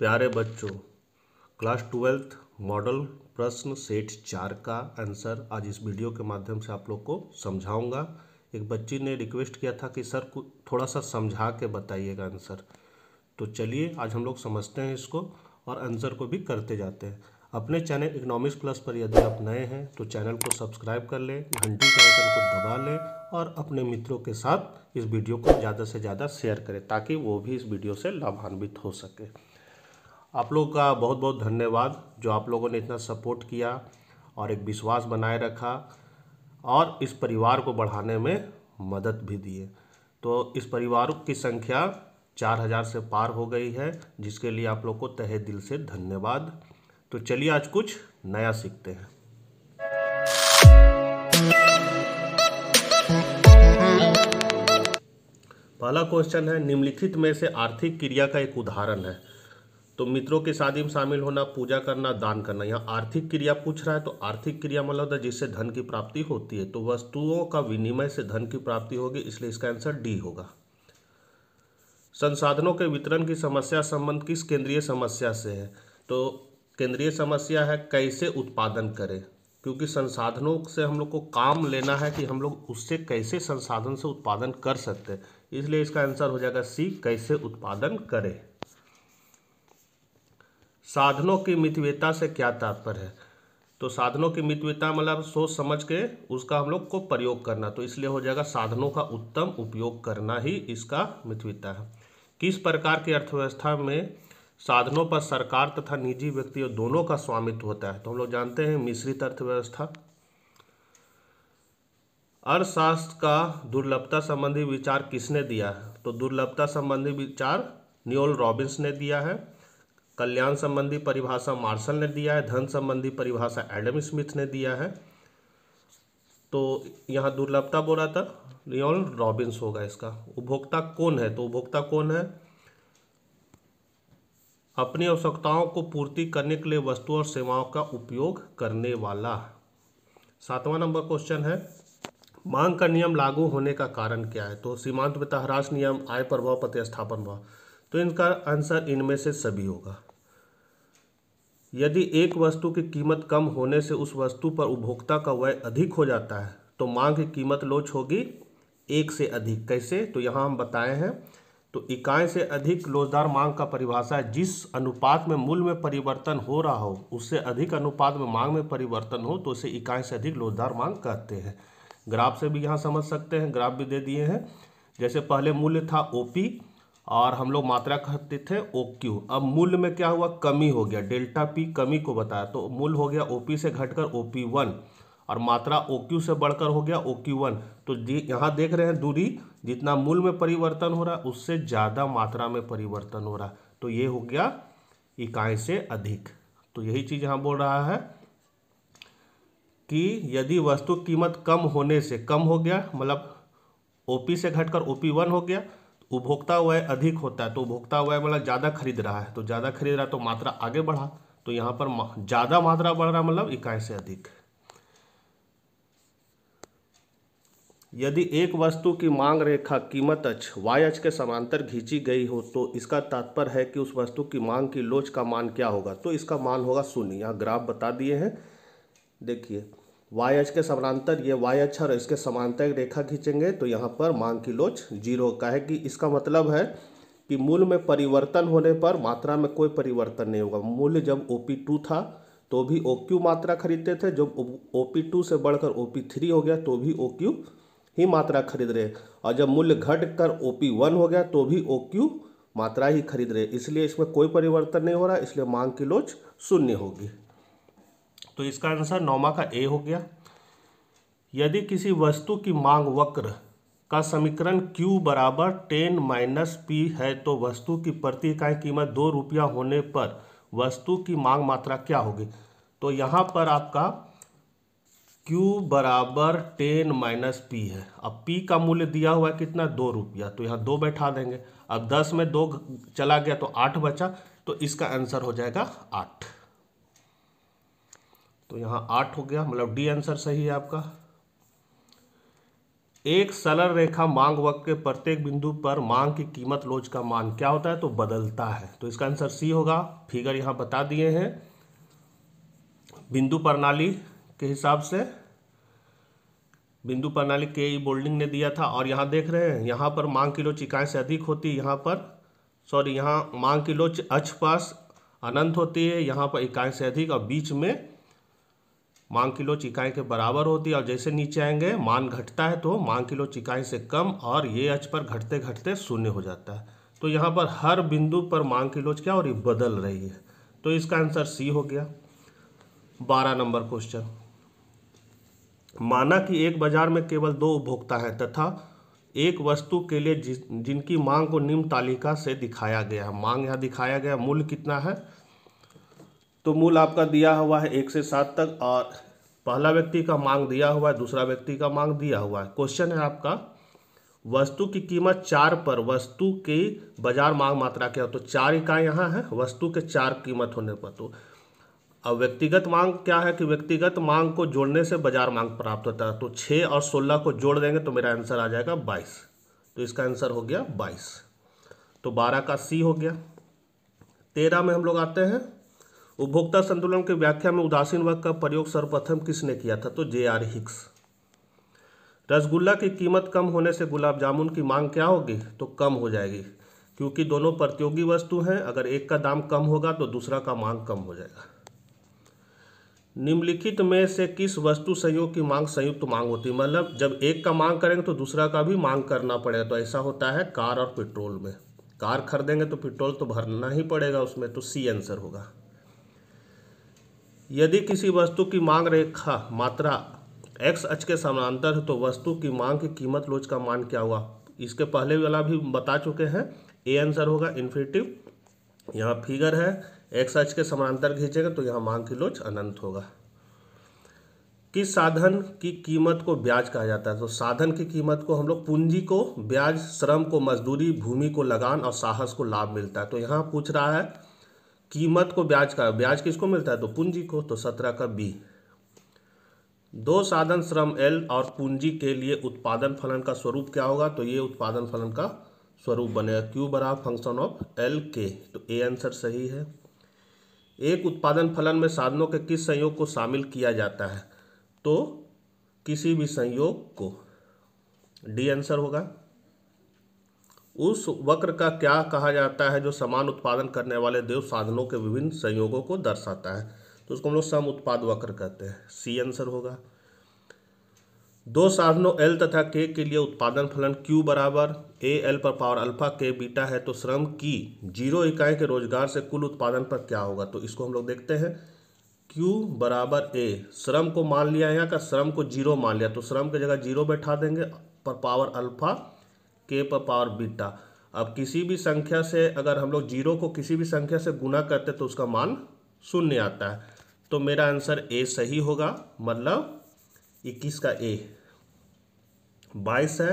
प्यारे बच्चों class twelfth model प्रश्न सेट चार का आंसर आज इस वीडियो के माध्यम से आप लोग को समझाऊंगा एक बच्ची ने रिक्वेस्ट किया था कि सर को थोड़ा सा समझा के बताइएगा आंसर तो चलिए आज हम लोग समझते हैं इसको और आंसर को भी करते जाते हैं अपने चैनल इकोनॉमिक्स प्लस पर यदि आप नए हैं तो चैनल को सब्सक्राइब कर लें घंटी के आइकन को दबा लें और अपने मित्रों के साथ इस वीडियो को ज़्यादा से ज़्यादा शेयर करें ताकि वो भी इस वीडियो से लाभान्वित हो सके आप लोग का बहुत बहुत धन्यवाद जो आप लोगों ने इतना सपोर्ट किया और एक विश्वास बनाए रखा और इस परिवार को बढ़ाने में मदद भी दिए तो इस परिवार की संख्या चार हज़ार से पार हो गई है जिसके लिए आप लोग को तहे दिल से धन्यवाद तो चलिए आज कुछ नया सीखते हैं पहला क्वेश्चन है निम्नलिखित में से आर्थिक क्रिया का एक उदाहरण है तो मित्रों की शादी में शामिल होना पूजा करना दान करना यहाँ आर्थिक क्रिया पूछ रहा है तो आर्थिक क्रिया मतलब तो जिससे धन की प्राप्ति होती है तो वस्तुओं का विनिमय से धन की प्राप्ति होगी इसलिए इसका आंसर डी होगा संसाधनों के वितरण की समस्या संबंध किस केंद्रीय समस्या से है तो केंद्रीय समस्या है कैसे उत्पादन करें क्योंकि संसाधनों से हम लोग को काम लेना है कि हम लोग उससे कैसे संसाधन से उत्पादन कर सकते हैं इसलिए इसका आंसर हो जाएगा सी कैसे उत्पादन करें साधनों की मितव्यता से क्या तात्पर्य है तो साधनों की मितव्यता मतलब सोच समझ के उसका हम लोग को प्रयोग करना तो इसलिए हो जाएगा साधनों का उत्तम उपयोग करना ही इसका मितव्यता है किस प्रकार की अर्थव्यवस्था में साधनों पर सरकार तथा निजी व्यक्ति दोनों का स्वामित्व होता है तो हम लोग जानते हैं मिश्रित अर्थव्यवस्था अर्थशास्त्र का दुर्लभता संबंधी विचार किसने दिया है तो दुर्लभता संबंधी विचार न्योल रॉबिन्स ने दिया है कल्याण संबंधी परिभाषा मार्शल ने दिया है धन संबंधी परिभाषा एडम स्मिथ ने दिया है तो यहाँ दुर्लभता बोला था लियोन रॉबिन्स होगा इसका उपभोक्ता कौन है तो उपभोक्ता कौन है अपनी आवश्यकताओं को पूर्ति करने के लिए वस्तु और सेवाओं का उपयोग करने वाला सातवां नंबर क्वेश्चन है मांग का नियम लागू होने का कारण क्या है तो सीमांत वित्त ह्रास नियम आय प्रभाव प्रतिस्थापन भाव तो इनका आंसर इनमें से सभी होगा यदि एक वस्तु की कीमत कम होने से उस वस्तु पर उपभोक्ता का व्यय अधिक हो जाता है तो मांग की कीमत लोच होगी एक से अधिक कैसे तो यहाँ हम बताए हैं तो इकाई से अधिक लोचदार मांग का परिभाषा है जिस अनुपात में मूल्य में परिवर्तन हो रहा हो उससे अधिक अनुपात में मांग में परिवर्तन हो तो उसे इकाई से अधिक लोचदार मांग कहते हैं ग्राफ से भी यहाँ समझ सकते हैं ग्राफ भी दे दिए हैं जैसे पहले मूल्य था ओपी और हम लोग मात्रा कहते थे ओ क्यू अब मूल्य में क्या हुआ कमी हो गया डेल्टा पी कमी को बताया तो मूल हो गया ओ पी से घटकर ओ पी वन और मात्रा ओ क्यू से बढ़कर हो गया ओ क्यू वन तो यहाँ देख रहे हैं दूरी जितना मूल में परिवर्तन हो रहा है उससे ज़्यादा मात्रा में परिवर्तन हो रहा है तो ये हो गया इकाई से अधिक तो यही चीज़ यहाँ बोल रहा है कि यदि वस्तु कीमत कम होने से कम हो गया मतलब पी से घटकर पी वन हो गया उपभोक्ता व्यय अधिक होता है तो उपभोक्ता व्यय वाला ज़्यादा खरीद रहा है तो ज़्यादा खरीद रहा है तो मात्रा आगे बढ़ा तो यहाँ पर ज़्यादा मात्रा बढ़ रहा मतलब इकाई से अधिक यदि एक वस्तु की मांग रेखा कीमत अच वाई अच के समांतर खींची गई हो तो इसका तात्पर्य है कि उस वस्तु की मांग की लोच का मान क्या होगा तो इसका मान होगा शून्य यहाँ ग्राफ बता दिए हैं देखिए वाई एच के समानांतर ये वाई एच और इसके समानांतर एक रेखा खींचेंगे तो यहाँ पर मांग की लोच जीरो का है कि इसका मतलब है कि मूल में परिवर्तन होने पर मात्रा में कोई परिवर्तन नहीं होगा मूल्य जब ओ पी टू था तो भी ओ क्यू मात्रा खरीदते थे जब ओ पी टू से बढ़कर ओ पी थ्री हो गया तो भी ओ क्यू ही मात्रा खरीद रहे और जब मूल्य घट कर ओ पी वन हो गया तो भी ओ क्यू मात्रा ही खरीद रहे इसलिए इसमें कोई परिवर्तन नहीं हो रहा इसलिए मांग की लोच शून्य होगी तो इसका आंसर नौमा का ए हो गया यदि किसी वस्तु की मांग वक्र का समीकरण Q बराबर टेन माइनस पी है तो वस्तु की प्रति इकाई कीमत दो रुपया होने पर वस्तु की मांग मात्रा क्या होगी तो यहाँ पर आपका Q बराबर टेन माइनस पी है अब P का मूल्य दिया हुआ है कितना दो रुपया तो यहाँ दो बैठा देंगे अब दस में दो चला गया तो आठ बचा तो इसका आंसर हो जाएगा आठ तो यहाँ आठ हो गया मतलब डी आंसर सही है आपका एक सरल रेखा मांग वक्त के प्रत्येक बिंदु पर मांग की कीमत लोच का मान क्या होता है तो बदलता है तो इसका आंसर सी होगा फिगर यहाँ बता दिए हैं बिंदु प्रणाली के हिसाब से बिंदु प्रणाली के ई बोल्डिंग ने दिया था और यहाँ देख रहे हैं यहाँ पर मांग की लोच इकाई से अधिक होती है यहाँ पर सॉरी यहाँ मांग की लोच अच्छ पास अनंत होती है यहाँ पर इकाई से अधिक और बीच में मांग किलो चिकाई के बराबर होती है और जैसे नीचे आएंगे मान घटता है तो मांग किलो चिकाई से कम और ये अच पर घटते घटते शून्य हो जाता है तो यहाँ पर हर बिंदु पर मांग किलोच क्या और ये बदल रही है तो इसका आंसर सी हो गया बारह नंबर क्वेश्चन माना कि एक बाजार में केवल दो उपभोक्ता हैं तथा एक वस्तु के लिए जिनकी मांग को निम्न तालिका से दिखाया गया है मांग यहाँ दिखाया गया मूल्य कितना है तो मूल आपका दिया हुआ है एक से सात तक और पहला व्यक्ति का मांग दिया हुआ है दूसरा व्यक्ति का मांग दिया हुआ है क्वेश्चन है आपका वस्तु की कीमत चार पर वस्तु की बाजार मांग मात्रा क्या हो तो चार इकाई यहाँ है वस्तु के चार कीमत होने पर तो अब व्यक्तिगत मांग क्या है कि व्यक्तिगत मांग को जोड़ने से बाजार मांग प्राप्त होता है तो छः और सोलह को जोड़ देंगे तो मेरा आंसर आ जाएगा बाईस तो इसका आंसर हो गया बाईस तो बारह का सी हो गया तेरह में हम लोग आते हैं उपभोक्ता संतुलन की व्याख्या में उदासीन वर्ग का प्रयोग सर्वप्रथम किसने किया था तो जे आर हिक्स रसगुल्ला की कीमत कम होने से गुलाब जामुन की मांग क्या होगी तो कम हो जाएगी क्योंकि दोनों प्रतियोगी वस्तु हैं अगर एक का दाम कम होगा तो दूसरा का मांग कम हो जाएगा निम्नलिखित में से किस वस्तु संयोग की मांग संयुक्त मांग होती है मतलब जब एक का मांग करेंगे तो दूसरा का भी मांग करना पड़ेगा तो ऐसा होता है कार और पेट्रोल में कार खरीदेंगे तो पेट्रोल तो भरना ही पड़ेगा उसमें तो सी आंसर होगा यदि किसी वस्तु की मांग रेखा मात्रा एक्स अच के समानांतर है तो वस्तु की मांग की कीमत लोच का मान क्या हुआ इसके पहले वाला भी बता चुके हैं ए आंसर होगा इन्फिनेटिव यहाँ फिगर है एक्स अच के समानांतर खींचेगा तो यहाँ मांग की लोच अनंत होगा किस साधन की कीमत को ब्याज कहा जाता है तो साधन की कीमत को हम लोग पूंजी को ब्याज श्रम को मजदूरी भूमि को लगान और साहस को लाभ मिलता है तो यहाँ पूछ रहा है कीमत को ब्याज का ब्याज किसको मिलता है तो पूंजी को तो सत्रह का बी दो साधन श्रम एल और पूंजी के लिए उत्पादन फलन का स्वरूप क्या होगा तो ये उत्पादन फलन का स्वरूप बनेगा क्यू बराबर फंक्शन ऑफ एल के तो ए आंसर सही है एक उत्पादन फलन में साधनों के किस संयोग को शामिल किया जाता है तो किसी भी संयोग को डी आंसर होगा उस वक्र का क्या कहा जाता है जो समान उत्पादन करने वाले देव साधनों के विभिन्न संयोगों को दर्शाता है तो उसको हम लोग सम उत्पाद वक्र कहते हैं सी आंसर होगा दो साधनों एल तथा के के लिए उत्पादन फलन क्यू बराबर ए एल पर पावर अल्फा के बीटा है तो श्रम की जीरो इकाई के रोजगार से कुल उत्पादन पर क्या होगा तो इसको हम लोग देखते हैं क्यू बराबर ए श्रम को मान लिया यहाँ का श्रम को जीरो मान लिया तो श्रम की जगह जीरो बैठा देंगे पर power alpha K power beta अब किसी भी संख्या से अगर हम लोग जीरो को किसी भी संख्या से गुना करते तो उसका मान शून्य आता है तो मेरा आंसर ए सही होगा मतलब इक्कीस का ए बाईस है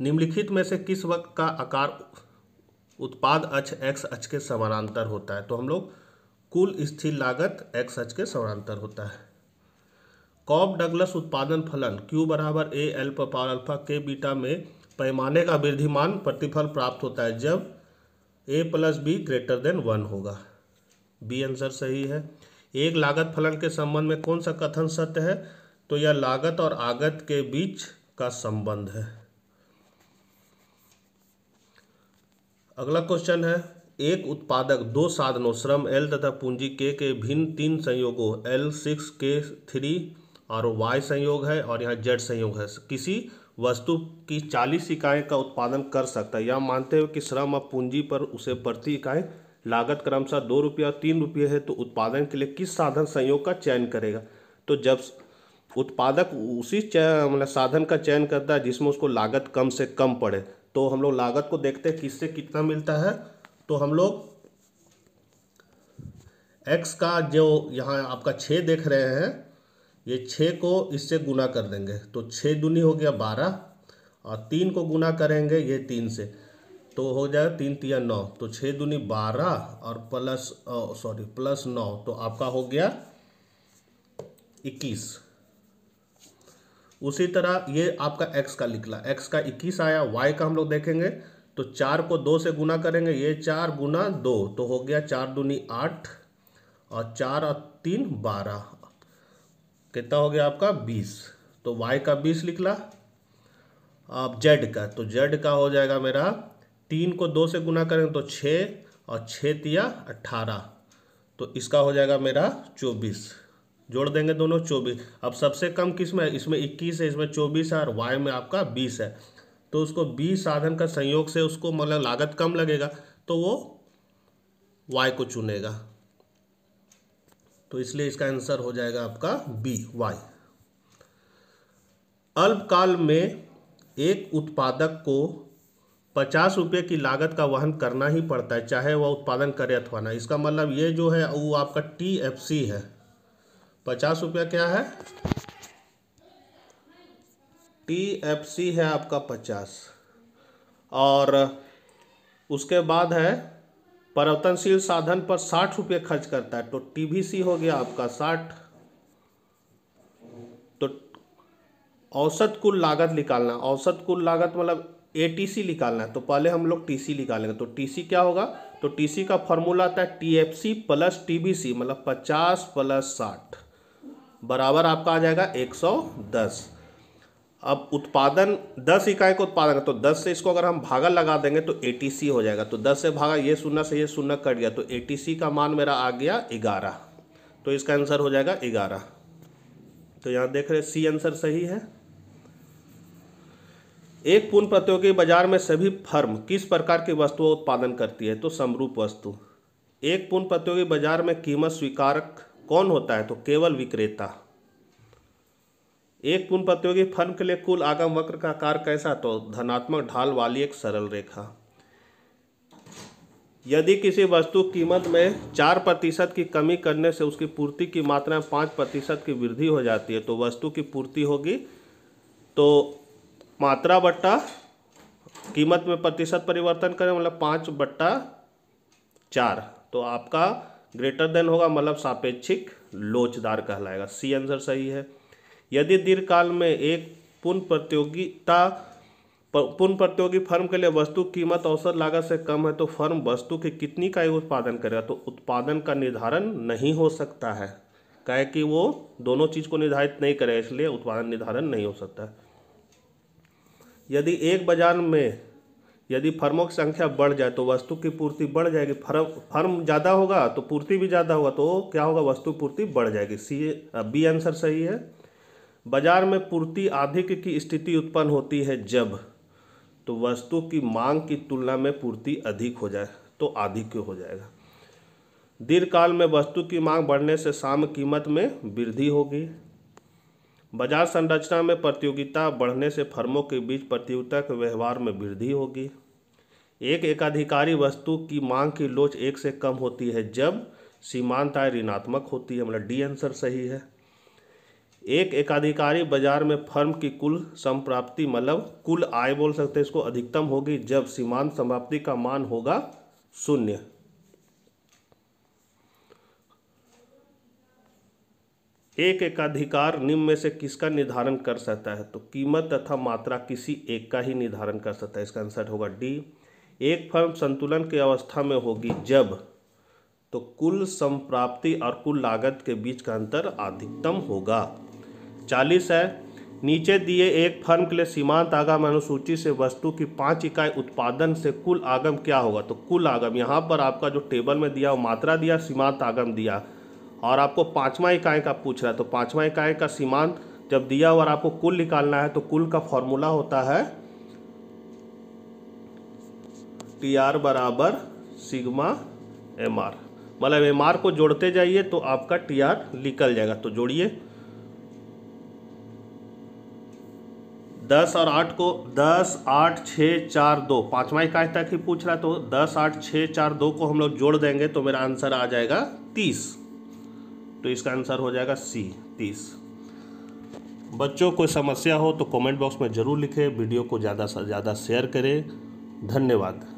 निम्नलिखित में से किस वक्त का आकार उत्पाद अक्ष एक्स अक्ष के समानांतर होता है तो हम लोग कुल स्थिर लागत एक्स अक्ष के समानांतर होता है कॉब डगलस उत्पादन फलन क्यू बराबर A L power alpha K beta में पैमाने का वृद्धिमान प्रतिफल प्राप्त होता है जब A plus B greater than one होगा बी आंसर सही है एक लागत फलन के संबंध में कौन सा कथन सत्य है तो यह लागत और आगत के बीच का संबंध है अगला क्वेश्चन है एक उत्पादक दो साधनों श्रम एल तथा पूंजी के के भिन्न तीन संयोगों एल सिक्स के थ्री और वाई संयोग है और यहाँ जेड संयोग है किसी वस्तु की चालीस इकाई का उत्पादन कर सकता है यह मानते हुए कि श्रम और पूंजी पर उसे प्रति इकाई लागत क्रमशः दो रुपये और तीन रुपये है तो उत्पादन के लिए किस साधन संयोग का चयन करेगा तो जब उत्पादक उसी मतलब साधन का चयन करता है जिसमें उसको लागत कम से कम पड़े तो हम लोग लागत को देखते हैं किससे कितना मिलता है तो हम लोग एक्स का जो यहाँ आपका छः देख रहे हैं ये छः को इससे गुना कर देंगे तो छः दुनी हो गया बारह और तीन को गुना करेंगे ये तीन से तो हो जाएगा तीन तिया नौ तो छः दुनी बारह और प्लस सॉरी प्लस नौ तो आपका हो गया इक्कीस उसी तरह ये आपका एक्स का निकला एक्स का इक्कीस आया वाई का हम लोग देखेंगे तो चार को दो से गुना करेंगे ये चार गुना दो तो हो गया चार दूनी आठ और चार और तीन बारह कितना हो गया आपका बीस तो वाई का बीस निकला आप जेड का तो जेड का हो जाएगा मेरा तीन को दो से गुना करें तो छः और छः तिया अट्ठारह तो इसका हो जाएगा मेरा चौबीस जोड़ देंगे दोनों चौबीस अब सबसे कम किस में इसमें इक्कीस है इसमें चौबीस है और वाई में आपका बीस है तो उसको बीस साधन का संयोग से उसको मतलब लागत कम लगेगा तो वो वाई को चुनेगा तो इसलिए इसका आंसर हो जाएगा आपका बी वाई अल्पकाल में एक उत्पादक को पचास रुपये की लागत का वहन करना ही पड़ता है चाहे वह उत्पादन करे अथवा ना इसका मतलब ये जो है वो आपका टी एफ सी है पचास रुपया क्या है टी एफ सी है आपका पचास और उसके बाद है परिवर्तनशील साधन पर साठ रुपये खर्च करता है तो टीबीसी हो गया आपका साठ तो औसत कुल लागत निकालना औसत कुल लागत मतलब एटीसी निकालना है तो पहले हम लोग टीसी निकालेंगे तो टीसी क्या होगा तो टीसी का फॉर्मूला आता है टीएफसी प्लस टीबीसी मतलब पचास प्लस साठ बराबर आपका आ जाएगा एक सौ दस अब उत्पादन 10 इकाई का उत्पादन है तो 10 से इसको अगर हम भागा लगा देंगे तो ए हो जाएगा तो 10 से भागा ये शून्य से ये शून्य कट गया तो ए का मान मेरा आ गया ग्यारह तो इसका आंसर हो जाएगा ग्यारह तो यहाँ देख रहे सी आंसर सही है एक पूर्ण प्रतियोगी बाजार में सभी फर्म किस प्रकार की वस्तु उत्पादन करती है तो समरूप वस्तु एक पूर्ण प्रतियोगी बाजार में कीमत स्वीकारक कौन होता है तो केवल विक्रेता एक पूर्ण प्रतियोगी फर्म के लिए कुल आगम वक्र का आकार कैसा तो धनात्मक ढाल वाली एक सरल रेखा यदि किसी वस्तु कीमत में चार प्रतिशत की कमी करने से उसकी पूर्ति की मात्रा में पाँच प्रतिशत की वृद्धि हो जाती है तो वस्तु की पूर्ति होगी तो मात्रा बट्टा कीमत में प्रतिशत परिवर्तन करें मतलब पाँच बट्टा चार तो आपका ग्रेटर देन होगा मतलब सापेक्षिक लोचदार कहलाएगा सी आंसर सही है यदि दीर्घकाल में एक पुन प्रतियोगिता पुन प्रतियोगी फर्म के लिए वस्तु कीमत औसत लागत से कम है तो फर्म वस्तु की कितनी का उत्पादन करेगा तो उत्पादन का निर्धारण नहीं हो सकता है कहे कि वो दोनों चीज़ को निर्धारित नहीं करेगा इसलिए उत्पादन निर्धारण नहीं हो सकता यदि एक बाजार में यदि फर्मों की संख्या बढ़ जाए तो वस्तु की पूर्ति बढ़ जाएगी फर्म फर्म ज़्यादा होगा तो पूर्ति भी ज़्यादा होगा तो क्या होगा वस्तु पूर्ति बढ़ जाएगी सी बी आंसर सही है बाजार में पूर्ति अधिक की स्थिति उत्पन्न होती है जब तो वस्तु की मांग की तुलना में पूर्ति अधिक हो जाए तो अधिक हो जाएगा दीर्घकाल में वस्तु की मांग बढ़ने से साम कीमत में वृद्धि होगी बाजार संरचना में प्रतियोगिता बढ़ने से फर्मों के बीच प्रतियोगिता के व्यवहार में वृद्धि होगी एक एकाधिकारी वस्तु की मांग की लोच एक से कम होती है जब सीमांत आय ऋणात्मक होती है मतलब डी आंसर सही है एक एकाधिकारी बाजार में फर्म की कुल संप्राप्ति मतलब कुल आय बोल सकते हैं इसको अधिकतम होगी जब सीमांत समाप्ति का मान होगा शून्य एक एकाधिकार निम्न में से किसका निर्धारण कर सकता है तो कीमत तथा मात्रा किसी एक का ही निर्धारण कर सकता है इसका आंसर होगा डी एक फर्म संतुलन की अवस्था में होगी जब तो कुल संप्राप्ति और कुल लागत के बीच का अंतर अधिकतम होगा चालीस है नीचे दिए एक फर्म के लिए सीमांत आगम अनुसूची से वस्तु की पांच इकाई उत्पादन से कुल आगम क्या होगा तो कुल आगम यहाँ पर आपका जो टेबल में दिया मात्रा दिया सीमांत आगम दिया और आपको पाँचवा इकाई का पूछ रहा है तो पाँचवा इकाई का सीमांत जब दिया और आपको कुल निकालना है तो कुल का फॉर्मूला होता है टी आर बराबर सिग्मा एम आर मतलब एम आर को जोड़ते जाइए तो आपका टी आर निकल जाएगा तो जोड़िए दस और आठ को दस आठ छः चार दो पाँचवा इकाई तक ही पूछ रहा तो दस आठ छः चार दो को हम लोग जोड़ देंगे तो मेरा आंसर आ जाएगा तीस तो इसका आंसर हो जाएगा सी तीस बच्चों कोई समस्या हो तो कमेंट बॉक्स में ज़रूर लिखें वीडियो को ज़्यादा से ज़्यादा शेयर करें धन्यवाद